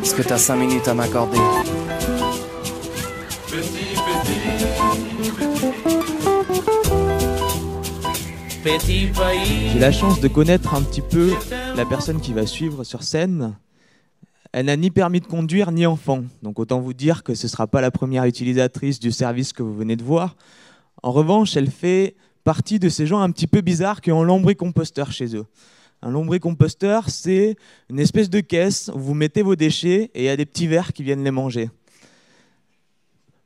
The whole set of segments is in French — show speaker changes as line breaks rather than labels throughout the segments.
Est-ce que as 5 minutes à m'accorder J'ai la chance de connaître un petit peu la personne qui va suivre sur scène. Elle n'a ni permis de conduire ni enfant, donc autant vous dire que ce ne sera pas la première utilisatrice du service que vous venez de voir. En revanche, elle fait partie de ces gens un petit peu bizarres qui ont l'ambri composteur chez eux. Un lombricomposteur, c'est une espèce de caisse où vous mettez vos déchets et il y a des petits vers qui viennent les manger.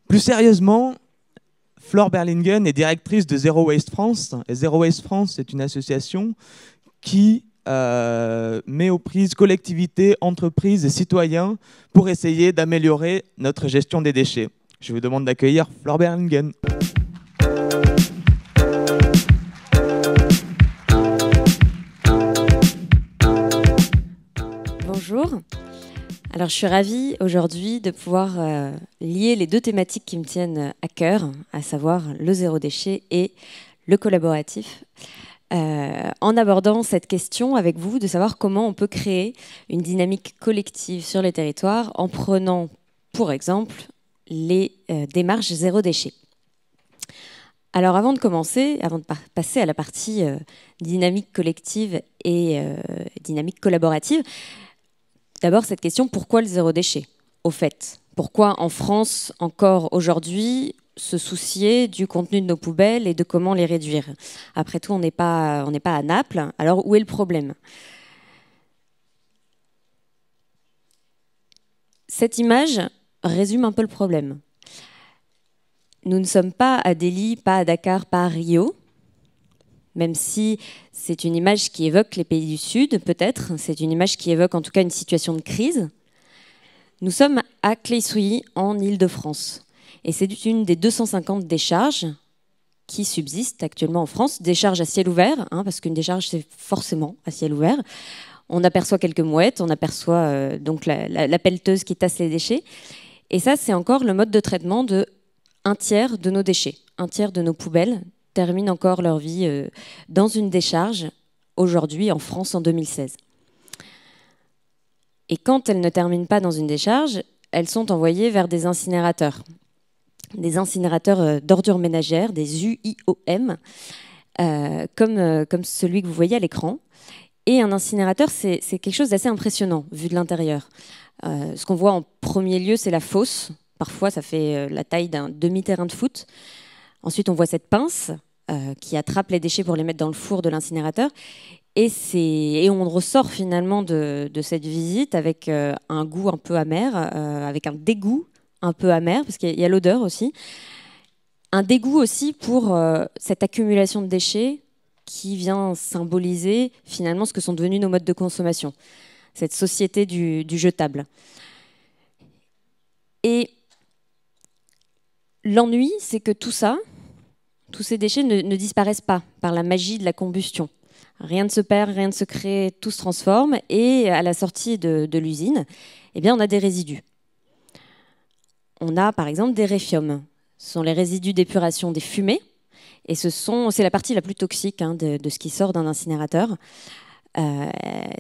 Plus sérieusement, Flore Berlingen est directrice de Zero Waste France. Et Zero Waste France, c'est une association qui euh, met aux prises collectivités, entreprises et citoyens pour essayer d'améliorer notre gestion des déchets. Je vous demande d'accueillir Flore Berlingen. bonjour. Alors je suis ravie aujourd'hui de pouvoir euh, lier les deux thématiques qui me tiennent euh, à cœur, à savoir le zéro déchet et le collaboratif, euh, en abordant cette question avec vous de savoir comment on peut créer une dynamique collective sur les territoires en prenant, pour exemple, les démarches zéro déchet. Alors avant de commencer, avant de passer à la partie dynamique collective et dynamique collaborative, D'abord cette question, pourquoi le zéro déchet Au fait, pourquoi en France, encore aujourd'hui, se soucier du contenu de nos poubelles et de comment les réduire Après tout, on n'est pas, pas à Naples, alors où est le problème Cette image résume un peu le problème. Nous ne sommes pas à Delhi, pas à Dakar, pas à Rio même si c'est une image qui évoque les pays du Sud, peut-être, c'est une image qui évoque en tout cas une situation de crise. Nous sommes à Cléissouilly, en ile de france et c'est une des 250 décharges qui subsistent actuellement en France, décharges à ciel ouvert, hein, parce qu'une décharge c'est forcément à ciel ouvert. On aperçoit quelques mouettes, on aperçoit euh, donc la, pelleteuse qui tasse les déchets, et ça c'est encore le mode de traitement de un tiers de nos déchets, un tiers de nos poubelles terminent encore leur vie euh, dans une décharge, aujourd'hui en France en 2016. Et quand elles ne terminent pas dans une décharge, elles sont envoyées vers des incinérateurs, des incinérateurs euh, d'ordures ménagères, des UIOM, euh, comme, comme celui que vous voyez à l'écran. Et un incinérateur, c'est quelque chose d'assez impressionnant vu de l'intérieur. ce qu'on voit en premier lieu, c'est la fosse. Parfois, ça fait la taille d'un demi-terrain de foot. Ensuite, on voit cette pince euh, qui attrape les déchets pour les mettre dans le four de l'incinérateur. Et, et, on ressort finalement de, cette visite avec euh, un goût un peu amer, euh, avec un dégoût un peu amer, parce qu'il y a, l'odeur aussi. Un dégoût aussi pour cette accumulation de déchets qui vient symboliser finalement ce que sont devenus nos modes de consommation, cette société du jetable. Et l'ennui, c'est que tout ça, tous ces déchets ne, disparaissent pas par la magie de la combustion. Rien ne se perd, rien ne se crée, tout se transforme. Et à la sortie de, l'usine, eh bien, on a des résidus. On a par exemple des réfiums. Ce sont les résidus d'épuration des fumées. Et ce sont, c'est la partie la plus toxique hein, de, ce qui sort d'un incinérateur. Euh,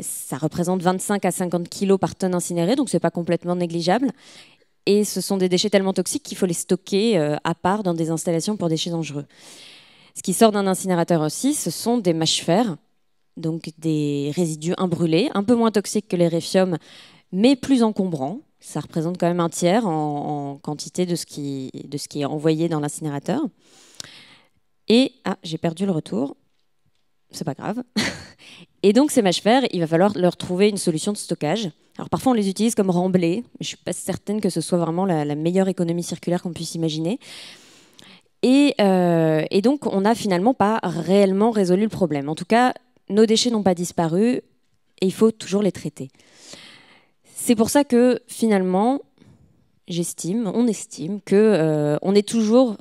ça représente 25 à 50 kilos par tonne incinérée, donc ce n'est pas complètement négligeable et ce sont des déchets tellement toxiques qu'il faut les stocker euh, à part dans des installations pour déchets dangereux. Ce qui sort d'un incinérateur aussi, ce sont des mâches-fer, donc des résidus imbrûlés, un peu moins toxiques que les réfiums, mais plus encombrants. Ça représente quand même un tiers en, quantité de ce, qui, de ce qui est envoyé dans l'incinérateur. Et, ah, j'ai perdu le retour. C'est pas grave. et donc, ces mâches-fer, il va falloir leur trouver une solution de stockage. Alors parfois on les utilise comme remblais, mais je ne suis pas certaine que ce soit vraiment la, meilleure économie circulaire qu'on puisse imaginer. Euh, et, donc on n'a finalement pas réellement résolu le problème. En tout cas, nos déchets n'ont pas disparu et il faut toujours les traiter. C'est pour ça que finalement, j'estime, on estime qu'on euh, est toujours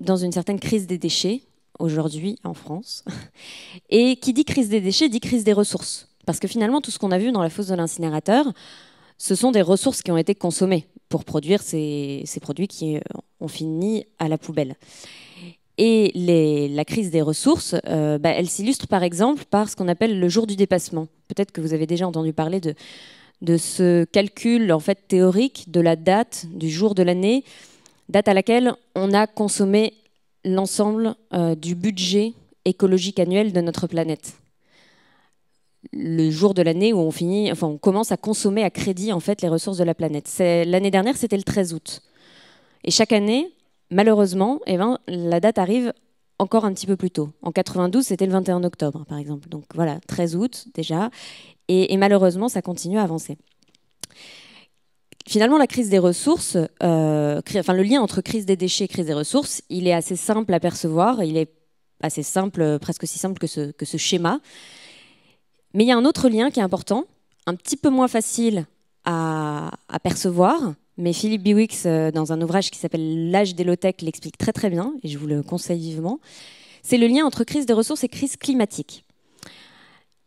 dans une certaine crise des déchets aujourd'hui en France. Et qui dit crise des déchets dit crise des ressources. Parce que finalement, tout ce qu'on a vu dans la fosse de l'incinérateur, ce sont des ressources qui ont été consommées pour produire ces, produits qui euh, ont fini à la poubelle. Et la crise des ressources, euh, bah, elle s'illustre par exemple par ce qu'on appelle le jour du dépassement. Peut-être que vous avez déjà entendu parler de, ce calcul en fait théorique de la date du jour de l'année, date à laquelle on a consommé l'ensemble euh, du budget écologique annuel de notre planète le jour de l'année où on finit, enfin, on commence à consommer à crédit en fait les ressources de la planète. L'année dernière, c'était le 13 août. Et chaque année, malheureusement, eh ben, la date arrive encore un petit peu plus tôt. En 92, c'était le 21 octobre, par exemple. Donc voilà, 13 août déjà. Et, malheureusement, ça continue à avancer. Finalement, la crise des ressources, euh, enfin, le lien entre crise des déchets et crise des ressources, il est assez simple à percevoir. Il est assez simple, presque si simple que ce, que ce schéma. Mais il y a un autre lien qui est important, un petit peu moins facile à, percevoir, mais Philippe Biwix, euh, dans un ouvrage qui s'appelle L'âge des low-tech, l'explique très très bien, et je vous le conseille vivement. C'est le lien entre crise des ressources et crise climatique.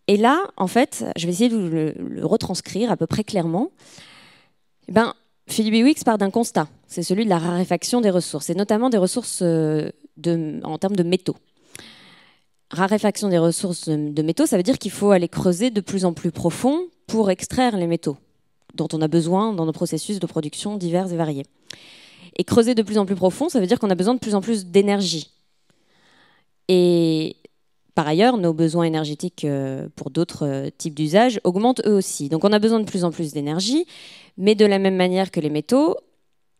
Et là, en fait, je vais essayer de vous le, retranscrire à peu près clairement. Eh ben, Philippe Biwix part d'un constat, c'est celui de la raréfaction des ressources, et notamment des ressources euh, en termes de métaux raréfaction des ressources de métaux, ça veut dire qu'il faut aller creuser de plus en plus profond pour extraire les métaux dont on a besoin dans nos processus de production divers et variés. Et creuser de plus en plus profond, ça veut dire qu'on a besoin de plus en plus d'énergie. Et par ailleurs, nos besoins énergétiques euh, pour d'autres euh, types d'usages augmentent eux aussi. Donc on a besoin de plus en plus d'énergie, mais de la même manière que les métaux,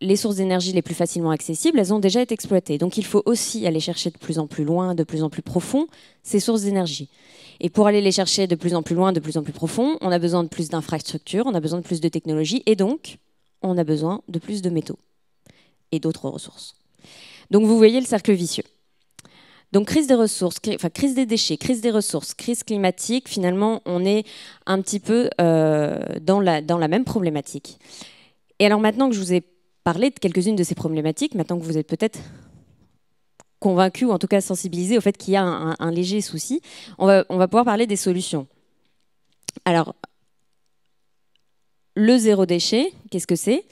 les sources d'énergie les plus facilement accessibles, elles ont déjà été exploitées. Donc il faut aussi aller chercher de plus en plus loin, de plus en plus profond, ces sources d'énergie. Et pour aller les chercher de plus en plus loin, de plus en plus profond, on a besoin de plus d'infrastructures, on a besoin de plus de technologies, et donc on a besoin de plus de métaux et d'autres ressources. Donc vous voyez le cercle vicieux. Donc crise des ressources, enfin, crise des déchets, crise des ressources, crise climatique, finalement on est un petit peu euh, dans, la, dans la même problématique. Et alors maintenant que je vous ai parler de quelques-unes de ces problématiques, maintenant que vous êtes peut-être convaincu ou en tout cas sensibilisé au fait qu'il y a un, léger souci, on va, on va pouvoir parler des solutions. Alors, le zéro déchet, qu'est-ce que c'est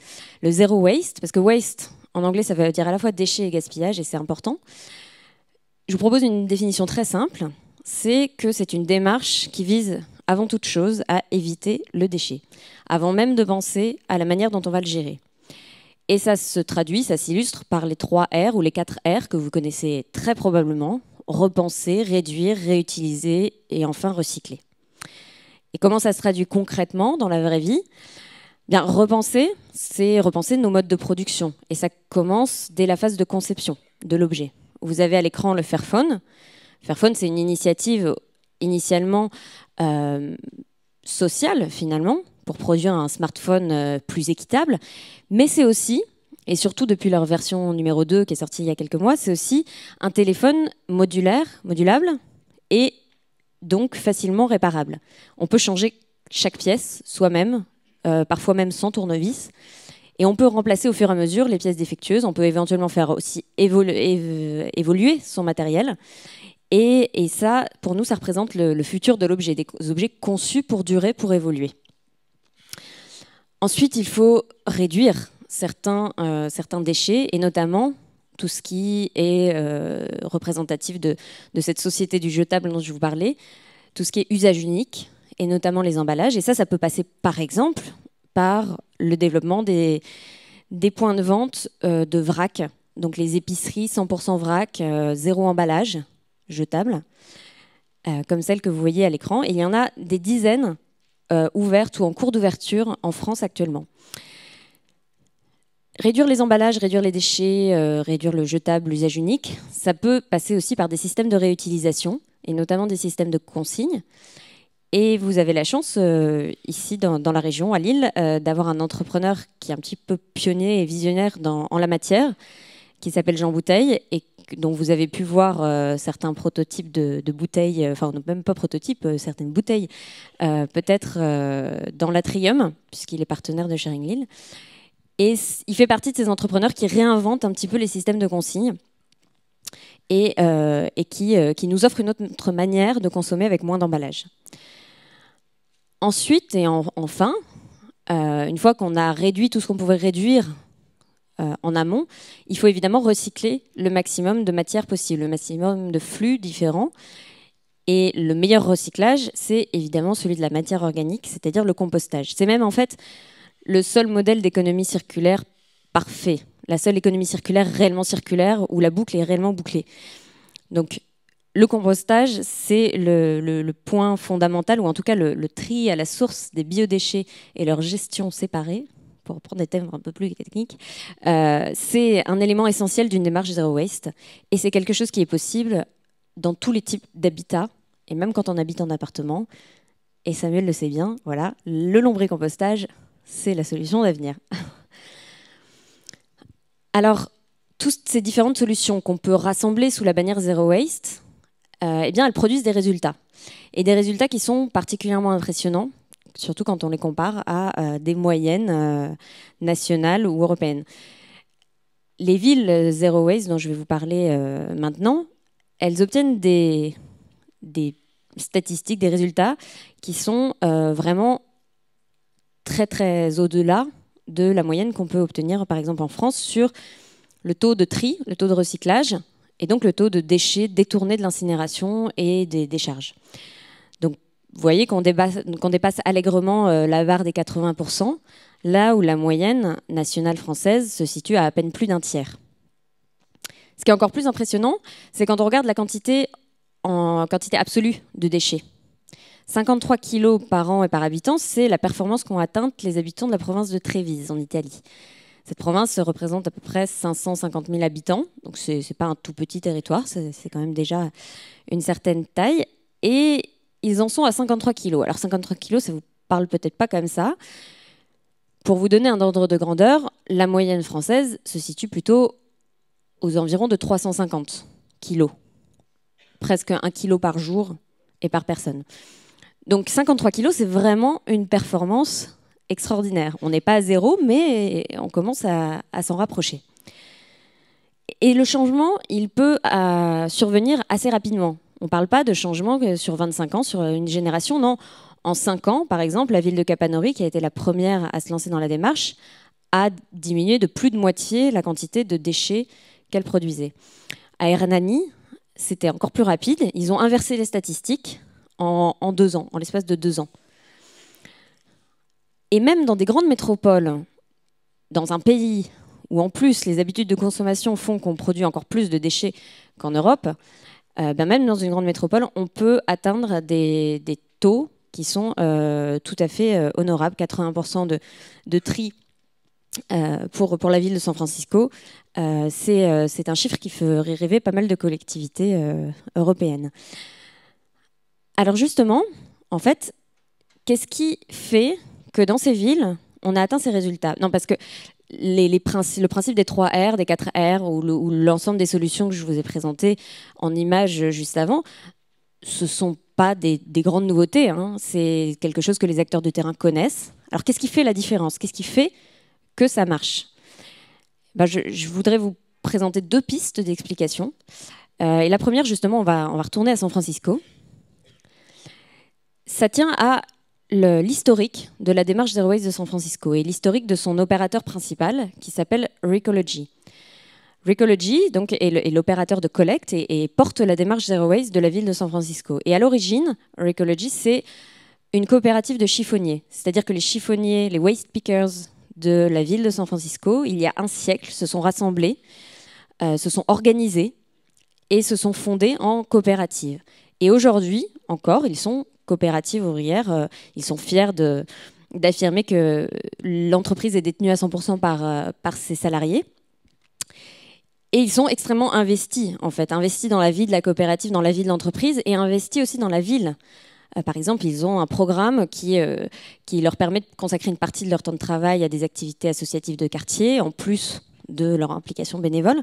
Le zéro waste, parce que waste, en anglais, ça veut dire à la fois déchet et gaspillage, et c'est important. Je vous propose une définition très simple, c'est que c'est une démarche qui vise, avant toute chose, à éviter le déchet, avant même de penser à la manière dont on va le gérer. Et ça se traduit, ça s'illustre par les trois R ou les quatre R que vous connaissez très probablement repenser, réduire, réutiliser et enfin recycler. Et comment ça se traduit concrètement dans la vraie vie Bien, repenser, c'est repenser nos modes de production. Et ça commence dès la phase de conception de l'objet. Vous avez à l'écran le Fairphone. Fairphone, c'est une initiative initialement euh, sociale, finalement, pour produire un smartphone euh, plus équitable, mais c'est aussi, et surtout depuis leur version numéro 2 qui est sortie il y a quelques mois, c'est aussi un téléphone modulaire, modulable, et donc facilement réparable. On peut changer chaque pièce soi-même, euh, parfois même sans tournevis. Et on peut remplacer au fur et à mesure les pièces défectueuses. On peut éventuellement faire aussi évoluer, son matériel. Et, ça, pour nous, ça représente le futur de l'objet, des objets conçus pour durer, pour évoluer. Ensuite, il faut réduire certains, euh, certains déchets, et notamment tout ce qui est euh, représentatif de, cette société du jetable dont je vous parlais, tout ce qui est usage unique, et notamment les emballages. Et ça, ça peut passer par exemple par le développement des, des points de vente euh, de vrac, donc les épiceries 100% vrac, zéro emballage, jetable, comme celle que vous voyez à l'écran. Et il y en a des dizaines euh, ouverte ou en cours d'ouverture en France actuellement. Réduire les emballages, réduire les déchets, euh, réduire le jetable, l'usage unique, ça peut passer aussi par des systèmes de réutilisation et notamment des systèmes de consignes. Et vous avez la chance, euh, ici dans, la région, à Lille, d'avoir un entrepreneur qui est un petit peu pionnier et visionnaire en la matière, qui s'appelle Jean Bouteille et dont vous avez pu voir euh, certains prototypes de, bouteilles, euh, enfin même pas prototypes, euh, certaines bouteilles, peut-être dans l'Atrium, puisqu'il est partenaire de Sharing Lille. Et il fait partie de ces entrepreneurs qui réinventent un petit peu les systèmes de consigne et, qui, nous offrent une autre manière de consommer avec moins d'emballage. Ensuite et enfin, une fois qu'on a réduit tout ce qu'on pouvait réduire euh, en amont, il faut évidemment recycler le maximum de matière possible, le maximum de flux différents. Et le meilleur recyclage, c'est évidemment celui de la matière organique, c'est-à-dire le compostage. C'est même en fait le seul modèle d'économie circulaire parfait, la seule économie circulaire réellement circulaire où la boucle est réellement bouclée. Donc le compostage, c'est le, point fondamental, ou en tout cas le tri à la source des biodéchets et leur gestion séparée, pour prendre des thèmes un peu plus techniques, euh, c'est un élément essentiel d'une démarche zéro waste et c'est quelque chose qui est possible dans tous les types d'habitats et même quand on habite en appartement. Et Samuel le sait bien, voilà, le lombricompostage, c'est la solution d'avenir. Alors, toutes ces différentes solutions qu'on peut rassembler sous la bannière zéro Waste, euh, eh bien, elles produisent des résultats. Et des résultats qui sont particulièrement impressionnants surtout quand on les compare à euh, des moyennes euh, nationales ou européennes. Les villes Zero Waste dont je vais vous parler euh, maintenant, elles obtiennent des, statistiques, des résultats qui sont vraiment très très au-delà de la moyenne qu'on peut obtenir par exemple en France sur le taux de tri, le taux de recyclage et donc le taux de déchets détournés de l'incinération et des décharges vous voyez qu'on dépasse, allègrement euh, la barre des 80%, là où la moyenne nationale française se situe à à peine plus d'un tiers. Ce qui est encore plus impressionnant, c'est quand on regarde la quantité en quantité absolue de déchets. 53 kilos par an et par habitant, c'est la performance qu'ont atteinte les habitants de la province de Trévise, en Italie. Cette province représente à peu près 550 000 habitants, donc ce n'est pas un tout petit territoire, c'est quand même déjà une certaine taille. Et ils en sont à 53 kilos. Alors 53 kilos, ça vous parle peut-être pas comme ça. Pour vous donner un ordre de grandeur, la moyenne française se situe plutôt aux environs de 350 kilos, presque un kilo par jour et par personne. Donc 53 kilos, c'est vraiment une performance extraordinaire. On n'est pas à zéro, mais on commence à, s'en rapprocher. Et le changement, il peut euh, survenir assez rapidement. On ne parle pas de changement sur 25 ans, sur euh, une génération, non. En 5 ans, par exemple, la ville de Capanori, qui a été la première à se lancer dans la démarche, a diminué de plus de moitié la quantité de déchets qu'elle produisait. À Hernani, c'était encore plus rapide. Ils ont inversé les statistiques en, en deux ans, en l'espace de deux ans. Et même dans des grandes métropoles, dans un pays où en plus les habitudes de consommation font qu'on produit encore plus de déchets qu'en Europe, euh, ben, même dans une grande métropole, on peut atteindre des, taux qui sont euh, tout à fait euh, honorables, 80% de, tri pour, pour la ville de San Francisco. C'est un chiffre qui ferait rêver pas mal de collectivités européennes. Alors justement, en fait, qu'est-ce qui fait que dans ces villes, on a atteint ces résultats Non, parce que les, le principe des 3 R, des 4 R ou l'ensemble des solutions que je vous ai présentées en images euh, juste avant, ce sont pas des, grandes nouveautés. Hein. C'est quelque chose que les acteurs de terrain connaissent. Alors qu'est-ce qui fait la différence Qu'est-ce qui fait que ça marche ben, je, voudrais vous présenter deux pistes d'explication. Euh, et la première, justement, on va, on va retourner à San Francisco. Ça tient à l'historique de la démarche Zero Waste de San Francisco et l'historique de son opérateur principal qui s'appelle Recology. Recology donc, est l'opérateur de collecte et, porte la démarche Zero Waste de la ville de San Francisco. Et à l'origine, Recology, c'est une coopérative de chiffonniers. C'est-à-dire que les chiffonniers, les waste pickers de la ville de San Francisco, il y a un siècle, se sont rassemblés, euh, se sont organisés et se sont fondés en coopérative. Et aujourd'hui encore, ils sont coopérative ouvrière, euh, ils sont fiers de d'affirmer que l'entreprise est détenue à 100% par, euh, par ses salariés. Et ils sont extrêmement investis, en fait, investis dans la vie de la coopérative, dans la vie de l'entreprise et investis aussi dans la ville. Euh, par exemple, ils ont un programme qui, qui leur permet de consacrer une partie de leur temps de travail à des activités associatives de quartier, en plus de leur implication bénévole.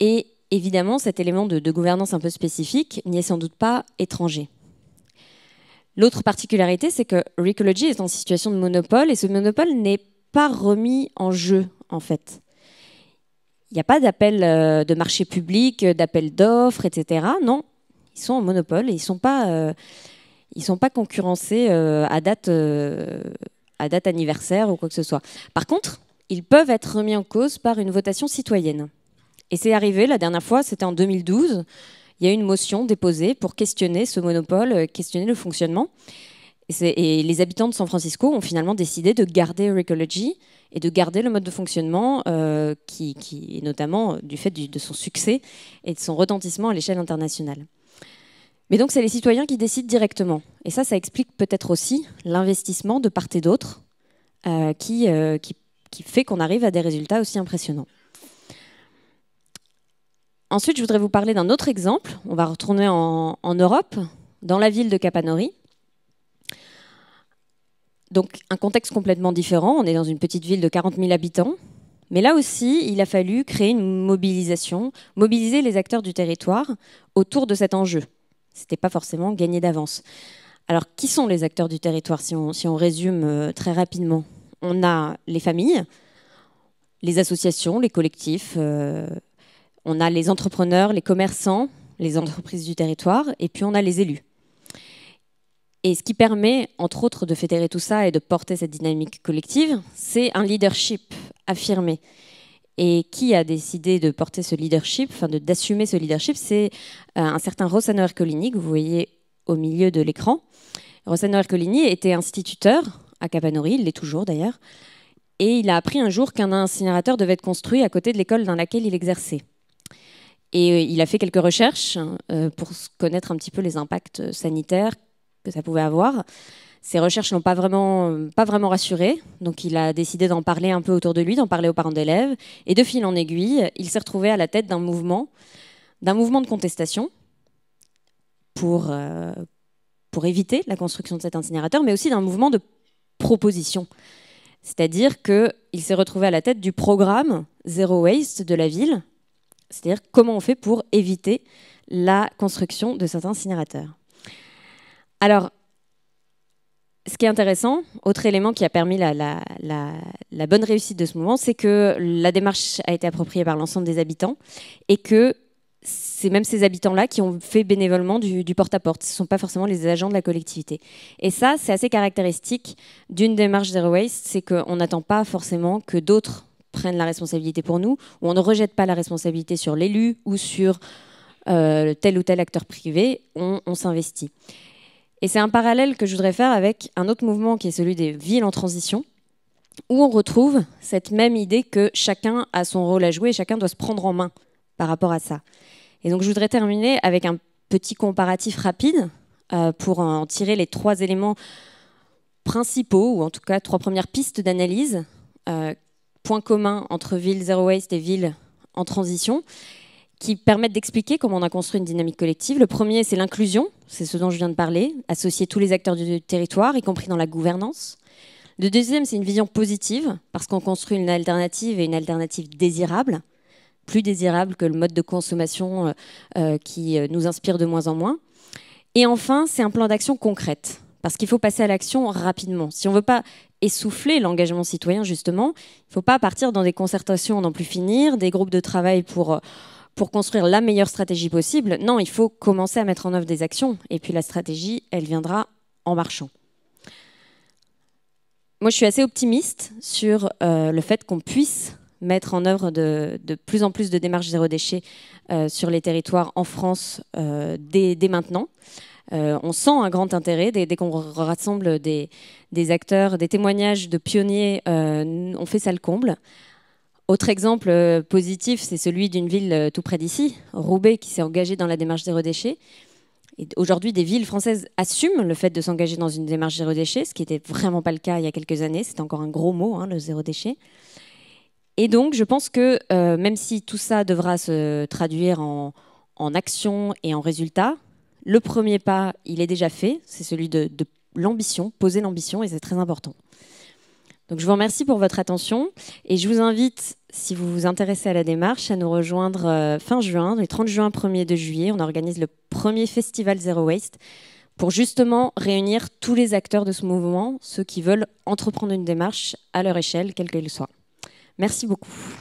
Et évidemment, cet élément de, de gouvernance un peu spécifique n'y est sans doute pas étranger. L'autre particularité, c'est que Recology est en situation de monopole et ce monopole n'est pas remis en jeu, en fait. Il n'y a pas d'appel euh, de marché public, euh, d'appel d'offres, etc. Non, ils sont en monopole et ils ne euh, sont, pas, concurrencés à, date, à date anniversaire ou quoi que ce soit. Par contre, ils peuvent être remis en cause par une votation citoyenne. Et c'est arrivé la dernière fois, c'était en 2012 il y a une motion déposée pour questionner ce monopole, euh, questionner le fonctionnement. Et, les habitants de San Francisco ont finalement décidé de garder Recology et de garder le mode de fonctionnement euh, qui, est notamment euh, du fait de son succès et de son retentissement à l'échelle internationale. Mais donc c'est les citoyens qui décident directement. Et ça, ça explique peut-être aussi l'investissement de part et d'autre qui fait qu'on arrive à des résultats aussi impressionnants. Ensuite, je voudrais vous parler d'un autre exemple. On va retourner en, Europe, dans la ville de Capanori. Donc un contexte complètement différent. On est dans une petite ville de 40 000 habitants. Mais là aussi, il a fallu créer une mobilisation, mobiliser les acteurs du territoire autour de cet enjeu. Ce n'était pas forcément gagné d'avance. Alors, qui sont les acteurs du territoire si on, résume euh, très rapidement On a les familles, les associations, les collectifs, euh, on a les entrepreneurs, les commerçants, les entreprises du territoire, et puis on a les élus. Et ce qui permet, entre autres, de fédérer tout ça et de porter cette dynamique collective, c'est un leadership affirmé. Et qui a décidé de porter ce leadership, enfin d'assumer ce leadership, c'est euh, un certain Rossano Ercolini, que vous voyez au milieu de l'écran. Rossano Ercolini était instituteur à Cavanori, il l'est toujours d'ailleurs, et il a appris un jour qu'un incinérateur devait être construit à côté de l'école dans laquelle il exerçait. Et euh, il a fait quelques recherches hein, euh, pour connaître un petit peu les impacts euh, sanitaires que ça pouvait avoir. Ces recherches n'ont pas vraiment, pas vraiment rassuré, donc il a décidé d'en parler un peu autour de lui, d'en parler aux parents d'élèves, et de fil en aiguille, il s'est retrouvé à la tête d'un mouvement, d'un mouvement de contestation pour, pour éviter la construction de cet incinérateur, mais aussi d'un mouvement de proposition. C'est-à-dire qu'il s'est retrouvé à la tête du programme Zero Waste de la ville, c'est-à-dire comment on fait pour éviter la construction de certains incinérateurs. Alors, ce qui est intéressant, autre élément qui a permis la, bonne réussite de ce mouvement, c'est que la démarche a été appropriée par l'ensemble des habitants et que c'est même ces habitants-là qui ont fait bénévolement du, porte-à-porte. Ce ne sont pas forcément les agents de la collectivité. Et ça, c'est assez caractéristique d'une démarche Zero Waste, c'est qu'on n'attend pas forcément que d'autres prennent la responsabilité pour nous, où on ne rejette pas la responsabilité sur l'élu ou sur euh, tel ou tel acteur privé, on, s'investit. Et c'est un parallèle que je voudrais faire avec un autre mouvement qui est celui des villes en transition, où on retrouve cette même idée que chacun a son rôle à jouer et chacun doit se prendre en main par rapport à ça. Et donc je voudrais terminer avec un petit comparatif rapide euh, pour en tirer les trois éléments principaux, ou en tout cas trois premières pistes d'analyse euh, points communs entre villes zero waste et villes en transition qui permettent d'expliquer comment on a construit une dynamique collective. Le premier, c'est l'inclusion, c'est ce dont je viens de parler, associer tous les acteurs du territoire, y compris dans la gouvernance. Le deuxième, c'est une vision positive, parce qu'on construit une alternative et une alternative désirable, plus désirable que le mode de consommation euh, euh, qui euh, nous inspire de moins en moins. Et enfin, c'est un plan d'action concrète, parce qu'il faut passer à l'action rapidement. Si on ne veut pas essouffler l'engagement citoyen, justement. Il ne faut pas partir dans des concertations n'en plus finir, des groupes de travail pour, euh, pour construire la meilleure stratégie possible. Non, il faut commencer à mettre en œuvre des actions. Et puis la stratégie, elle viendra en marchant. Moi, je suis assez optimiste sur euh, le fait qu'on puisse mettre en œuvre de, plus en plus de démarches zéro déchet euh, sur les territoires en France dès, dès, maintenant. Euh, on sent un grand intérêt dès, qu'on rassemble des, acteurs, des témoignages de pionniers, euh, on fait ça le comble. Autre exemple euh, positif, c'est celui d'une ville tout près d'ici, Roubaix, qui s'est engagée dans la démarche zéro déchet. Aujourd'hui, des villes françaises assument le fait de s'engager dans une démarche zéro déchet, ce qui n'était vraiment pas le cas il y a quelques années. c'est encore un gros mot, hein, le zéro déchet. Et donc, je pense que même si tout ça devra se traduire en, en action et en résultats, le premier pas, il est déjà fait, c'est celui de, l'ambition, poser l'ambition, et c'est très important. Donc je vous remercie pour votre attention et je vous invite, si vous vous intéressez à la démarche, à nous rejoindre euh, fin juin, le 30 juin, 1er de juillet. On organise le premier festival Zero Waste pour justement réunir tous les acteurs de ce mouvement, ceux qui veulent entreprendre une démarche à leur échelle, quelle qu'elle soit. Merci beaucoup.